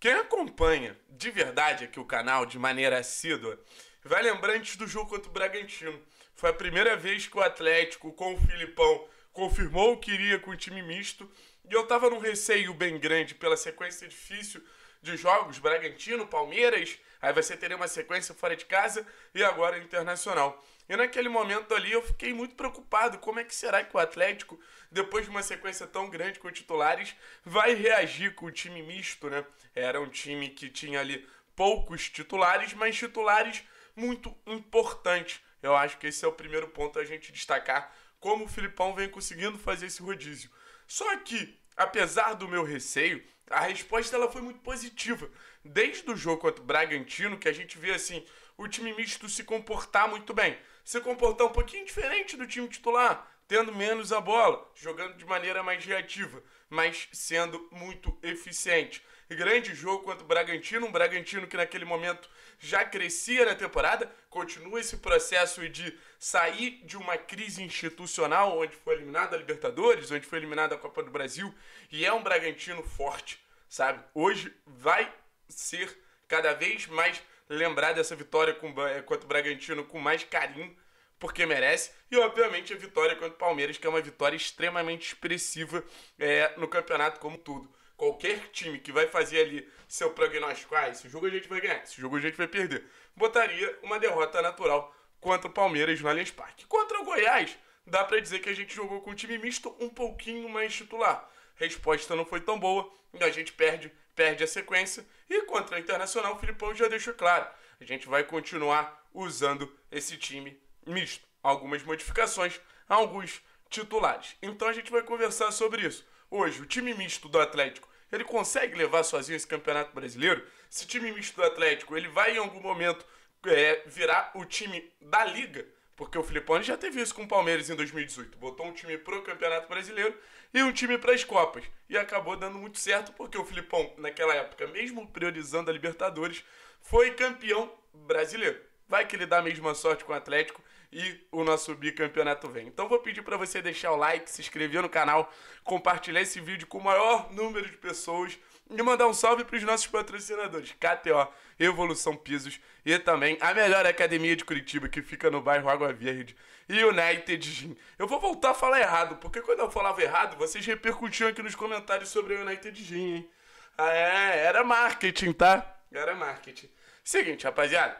Quem acompanha de verdade aqui o canal, de maneira assídua, vai lembrar antes do jogo contra o Bragantino. Foi a primeira vez que o Atlético, com o Filipão, confirmou o que iria com o time misto. E eu tava num receio bem grande pela sequência difícil de jogos, Bragantino, Palmeiras, aí você teria uma sequência fora de casa e agora Internacional. E naquele momento ali eu fiquei muito preocupado. Como é que será que o Atlético, depois de uma sequência tão grande com titulares, vai reagir com o time misto, né? Era um time que tinha ali poucos titulares, mas titulares muito importantes. Eu acho que esse é o primeiro ponto a gente destacar como o Filipão vem conseguindo fazer esse rodízio. Só que, apesar do meu receio, a resposta ela foi muito positiva. Desde o jogo contra o Bragantino, que a gente vê assim, o time misto se comportar muito bem se comportar um pouquinho diferente do time titular, tendo menos a bola, jogando de maneira mais reativa, mas sendo muito eficiente. Grande jogo contra o Bragantino, um Bragantino que naquele momento já crescia na temporada, continua esse processo de sair de uma crise institucional, onde foi eliminada a Libertadores, onde foi eliminada a Copa do Brasil, e é um Bragantino forte, sabe? Hoje vai ser cada vez mais lembrado dessa vitória contra o Bragantino com mais carinho porque merece. E, obviamente, a vitória contra o Palmeiras, que é uma vitória extremamente expressiva é, no campeonato como tudo. Qualquer time que vai fazer ali seu prognóstico, ah, esse jogo a gente vai ganhar, esse jogo a gente vai perder, botaria uma derrota natural contra o Palmeiras no Allianz Parque. Contra o Goiás, dá para dizer que a gente jogou com um time misto um pouquinho mais titular. Resposta não foi tão boa, a gente perde, perde a sequência. E contra o Internacional, o Filipão já deixou claro, a gente vai continuar usando esse time misto, algumas modificações, alguns titulares. Então a gente vai conversar sobre isso. Hoje, o time misto do Atlético, ele consegue levar sozinho esse Campeonato Brasileiro? Esse time misto do Atlético, ele vai em algum momento é, virar o time da Liga? Porque o Filipão já teve isso com o Palmeiras em 2018. Botou um time pro Campeonato Brasileiro e um time para as Copas. E acabou dando muito certo, porque o Filipão, naquela época, mesmo priorizando a Libertadores, foi campeão brasileiro. Vai que ele dá a mesma sorte com o Atlético e o nosso bicampeonato vem. Então vou pedir para você deixar o like, se inscrever no canal, compartilhar esse vídeo com o maior número de pessoas e mandar um salve para os nossos patrocinadores, KTO, Evolução Pisos e também a melhor academia de Curitiba que fica no bairro Água Verde e United Gym. Eu vou voltar a falar errado, porque quando eu falava errado, vocês repercutiam aqui nos comentários sobre a United Gym, hein? Ah, é, era marketing, tá? Era marketing. Seguinte, rapaziada,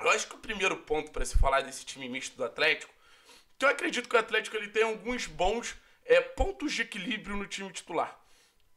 eu acho que o primeiro ponto para se falar desse time misto do Atlético, que eu acredito que o Atlético ele tem alguns bons é, pontos de equilíbrio no time titular.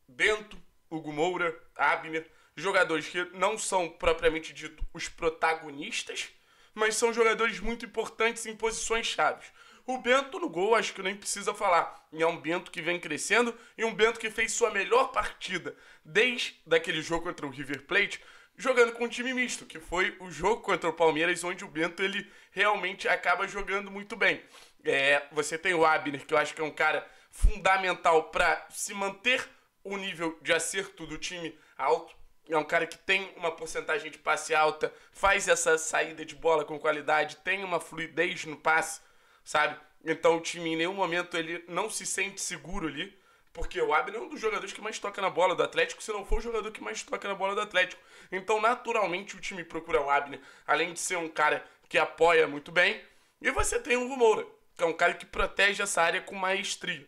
Bento, Hugo Moura, Abner, jogadores que não são propriamente dito os protagonistas, mas são jogadores muito importantes em posições chaves. O Bento no gol, acho que nem precisa falar. E é um Bento que vem crescendo e um Bento que fez sua melhor partida desde daquele jogo contra o River Plate, jogando com um time misto, que foi o jogo contra o Palmeiras, onde o Bento ele realmente acaba jogando muito bem. É, você tem o Abner, que eu acho que é um cara fundamental para se manter o nível de acerto do time alto. É um cara que tem uma porcentagem de passe alta, faz essa saída de bola com qualidade, tem uma fluidez no passe, sabe? Então o time em nenhum momento ele não se sente seguro ali. Porque o Abner é um dos jogadores que mais toca na bola do Atlético, se não for o jogador que mais toca na bola do Atlético. Então, naturalmente, o time procura o Abner, além de ser um cara que apoia muito bem. E você tem o Hugo Moura, que é um cara que protege essa área com maestria.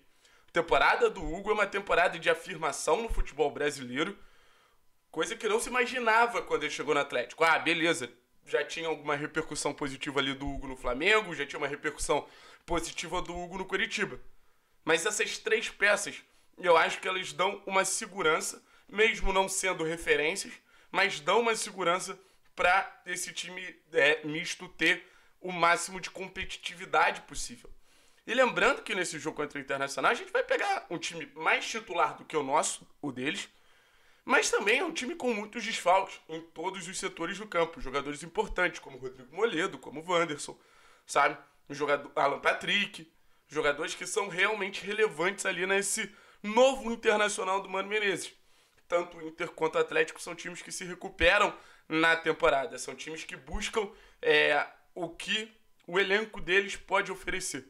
A temporada do Hugo é uma temporada de afirmação no futebol brasileiro, coisa que não se imaginava quando ele chegou no Atlético. Ah, beleza, já tinha alguma repercussão positiva ali do Hugo no Flamengo, já tinha uma repercussão positiva do Hugo no Curitiba. Mas essas três peças eu acho que elas dão uma segurança, mesmo não sendo referências, mas dão uma segurança para esse time é, misto ter o máximo de competitividade possível. E lembrando que nesse jogo contra o Internacional a gente vai pegar um time mais titular do que o nosso, o deles, mas também é um time com muitos desfalques em todos os setores do campo. Jogadores importantes como Rodrigo Moledo, como Wanderson, sabe? O jogador Alan Patrick, jogadores que são realmente relevantes ali nesse novo internacional do Mano Menezes. Tanto o Inter quanto o Atlético são times que se recuperam na temporada, são times que buscam é, o que o elenco deles pode oferecer,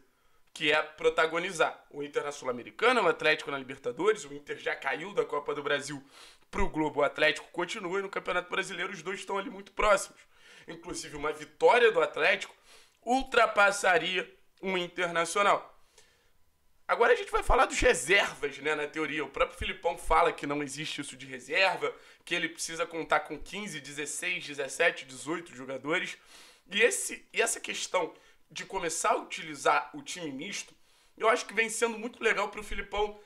que é protagonizar. O Inter na Sul-Americana, o Atlético na Libertadores, o Inter já caiu da Copa do Brasil para o Globo, o Atlético continua e no Campeonato Brasileiro os dois estão ali muito próximos. Inclusive, uma vitória do Atlético ultrapassaria um Internacional. Agora a gente vai falar dos reservas, né, na teoria. O próprio Filipão fala que não existe isso de reserva, que ele precisa contar com 15, 16, 17, 18 jogadores. E, esse, e essa questão de começar a utilizar o time misto, eu acho que vem sendo muito legal para o Filipão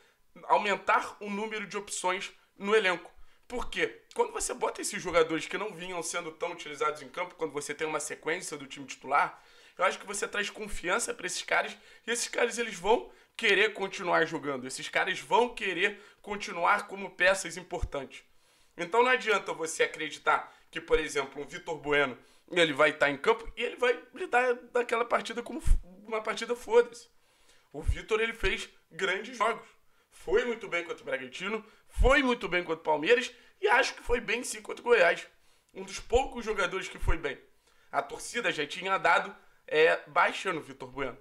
aumentar o número de opções no elenco. Porque quando você bota esses jogadores que não vinham sendo tão utilizados em campo, quando você tem uma sequência do time titular, eu acho que você traz confiança para esses caras e esses caras eles vão querer continuar jogando, esses caras vão querer continuar como peças importantes. Então não adianta você acreditar que, por exemplo, um Vitor Bueno, ele vai estar em campo e ele vai lidar daquela partida como uma partida foda-se. O Vitor ele fez grandes jogos. Foi muito bem contra o Bragantino, foi muito bem contra o Palmeiras e acho que foi bem sim contra o Goiás. Um dos poucos jogadores que foi bem. A torcida já tinha dado é, baixa no Vitor Bueno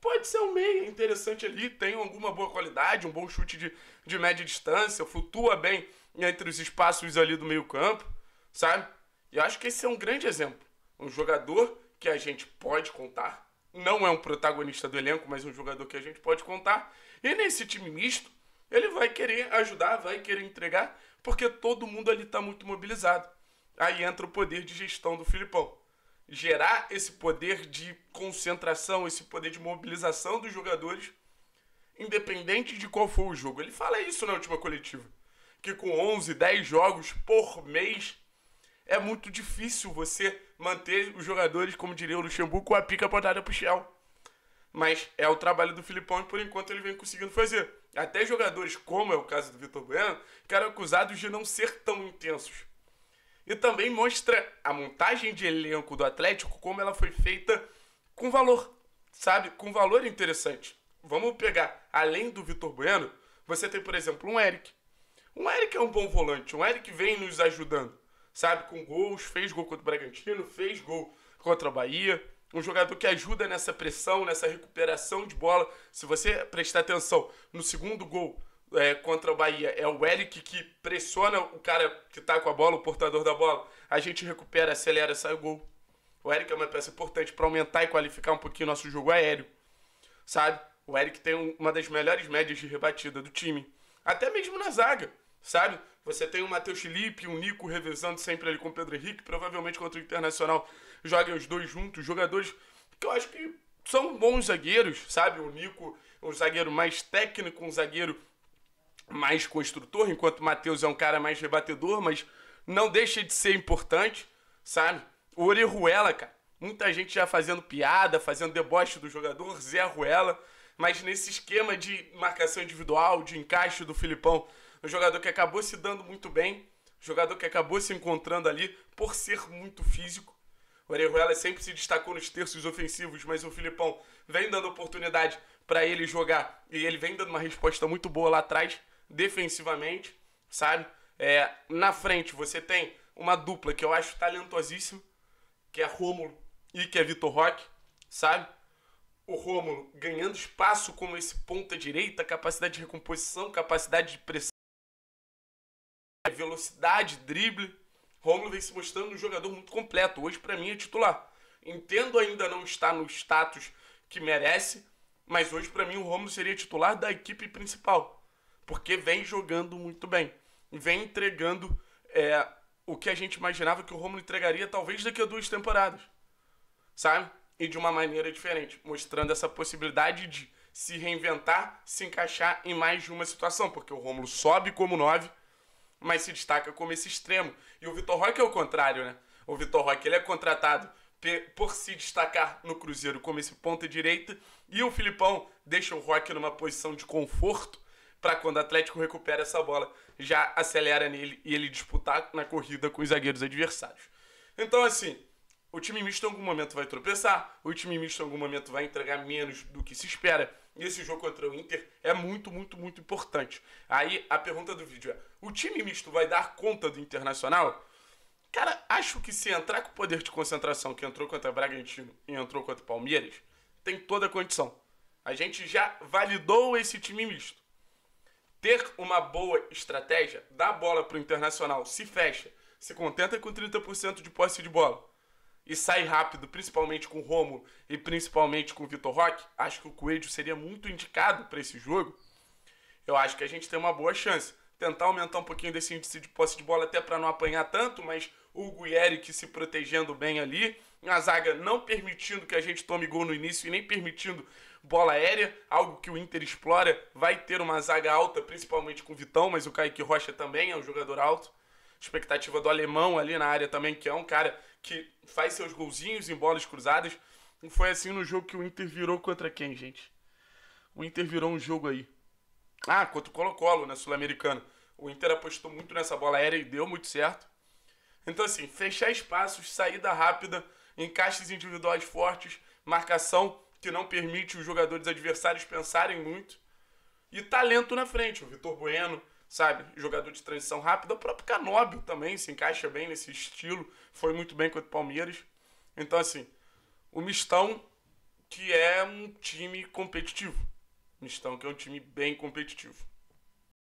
pode ser um meio interessante ali, tem alguma boa qualidade, um bom chute de, de média distância, flutua bem entre os espaços ali do meio campo, sabe? E acho que esse é um grande exemplo. Um jogador que a gente pode contar, não é um protagonista do elenco, mas um jogador que a gente pode contar. E nesse time misto, ele vai querer ajudar, vai querer entregar, porque todo mundo ali está muito mobilizado. Aí entra o poder de gestão do Filipão gerar esse poder de concentração, esse poder de mobilização dos jogadores, independente de qual for o jogo. Ele fala isso na última coletiva, que com 11, 10 jogos por mês é muito difícil você manter os jogadores, como diria o Luxemburgo, com a pica para o chão. Mas é o trabalho do Filipão e por enquanto ele vem conseguindo fazer. Até jogadores, como é o caso do Vitor Bueno, que eram acusados de não ser tão intensos e também mostra a montagem de elenco do Atlético como ela foi feita com valor, sabe? Com valor interessante. Vamos pegar, além do Vitor Bueno, você tem, por exemplo, um Eric. Um Eric é um bom volante, um Eric vem nos ajudando, sabe? Com gols, fez gol contra o Bragantino, fez gol contra a Bahia. Um jogador que ajuda nessa pressão, nessa recuperação de bola. Se você prestar atenção no segundo gol é, contra o Bahia é o Eric que pressiona o cara que tá com a bola, o portador da bola. A gente recupera, acelera, sai o gol. O Eric é uma peça importante para aumentar e qualificar um pouquinho nosso jogo aéreo. Sabe? O Eric tem uma das melhores médias de rebatida do time. Até mesmo na zaga, sabe? Você tem o Matheus Felipe o Nico revezando sempre ali com o Pedro Henrique. Provavelmente contra o Internacional joguem os dois juntos. Jogadores que eu acho que são bons zagueiros, sabe? O Nico, um zagueiro mais técnico, um zagueiro mais construtor, enquanto o Matheus é um cara mais rebatedor, mas não deixa de ser importante, sabe? O Orejuela, cara, muita gente já fazendo piada, fazendo deboche do jogador, Zé Ruela, mas nesse esquema de marcação individual, de encaixe do Filipão, um jogador que acabou se dando muito bem, jogador que acabou se encontrando ali por ser muito físico. O Orejuela sempre se destacou nos terços ofensivos, mas o Filipão vem dando oportunidade para ele jogar e ele vem dando uma resposta muito boa lá atrás defensivamente, sabe? É, na frente você tem uma dupla que eu acho talentosíssima, que é Rômulo e que é Vitor Roque, sabe? O Rômulo ganhando espaço como esse ponta direita, capacidade de recomposição, capacidade de pressão, velocidade, drible. Rômulo vem se mostrando um jogador muito completo. Hoje, para mim, é titular. Entendo ainda não estar no status que merece, mas hoje, para mim, o Rômulo seria titular da equipe principal porque vem jogando muito bem. Vem entregando é, o que a gente imaginava que o Romulo entregaria talvez daqui a duas temporadas. Sabe? E de uma maneira diferente, mostrando essa possibilidade de se reinventar, se encaixar em mais de uma situação, porque o Romulo sobe como nove, mas se destaca como esse extremo. E o Vitor Roque é o contrário, né? O Vitor Roque ele é contratado por se destacar no Cruzeiro como esse ponta direita, e o Filipão deixa o Roque numa posição de conforto para quando o Atlético recupera essa bola, já acelera nele e ele disputar na corrida com os zagueiros adversários. Então, assim, o time misto em algum momento vai tropeçar, o time misto em algum momento vai entregar menos do que se espera. E esse jogo contra o Inter é muito, muito, muito importante. Aí a pergunta do vídeo é: o time misto vai dar conta do Internacional? Cara, acho que se entrar com o poder de concentração que entrou contra o Bragantino e entrou contra Palmeiras, tem toda a condição. A gente já validou esse time misto ter uma boa estratégia, dá bola para o Internacional, se fecha, se contenta com 30% de posse de bola e sai rápido, principalmente com o Romo e principalmente com o Vitor Roque, acho que o Coelho seria muito indicado para esse jogo. Eu acho que a gente tem uma boa chance. Tentar aumentar um pouquinho desse índice de posse de bola até para não apanhar tanto, mas o Guieri se protegendo bem ali uma zaga não permitindo que a gente tome gol no início e nem permitindo bola aérea, algo que o Inter explora. Vai ter uma zaga alta, principalmente com o Vitão, mas o Kaique Rocha também é um jogador alto. Expectativa do alemão ali na área também, que é um cara que faz seus golzinhos em bolas cruzadas. E foi assim no jogo que o Inter virou contra quem, gente? O Inter virou um jogo aí. Ah, contra o Colo-Colo, na né, Sul-Americana. O Inter apostou muito nessa bola aérea e deu muito certo. Então, assim, fechar espaços, saída rápida encaixes individuais fortes, marcação que não permite os jogadores adversários pensarem muito e talento na frente. O Vitor Bueno, sabe, jogador de transição rápida, o próprio Canóbio também se encaixa bem nesse estilo, foi muito bem contra o Palmeiras. Então, assim, o Mistão, que é um time competitivo. Mistão, que é um time bem competitivo.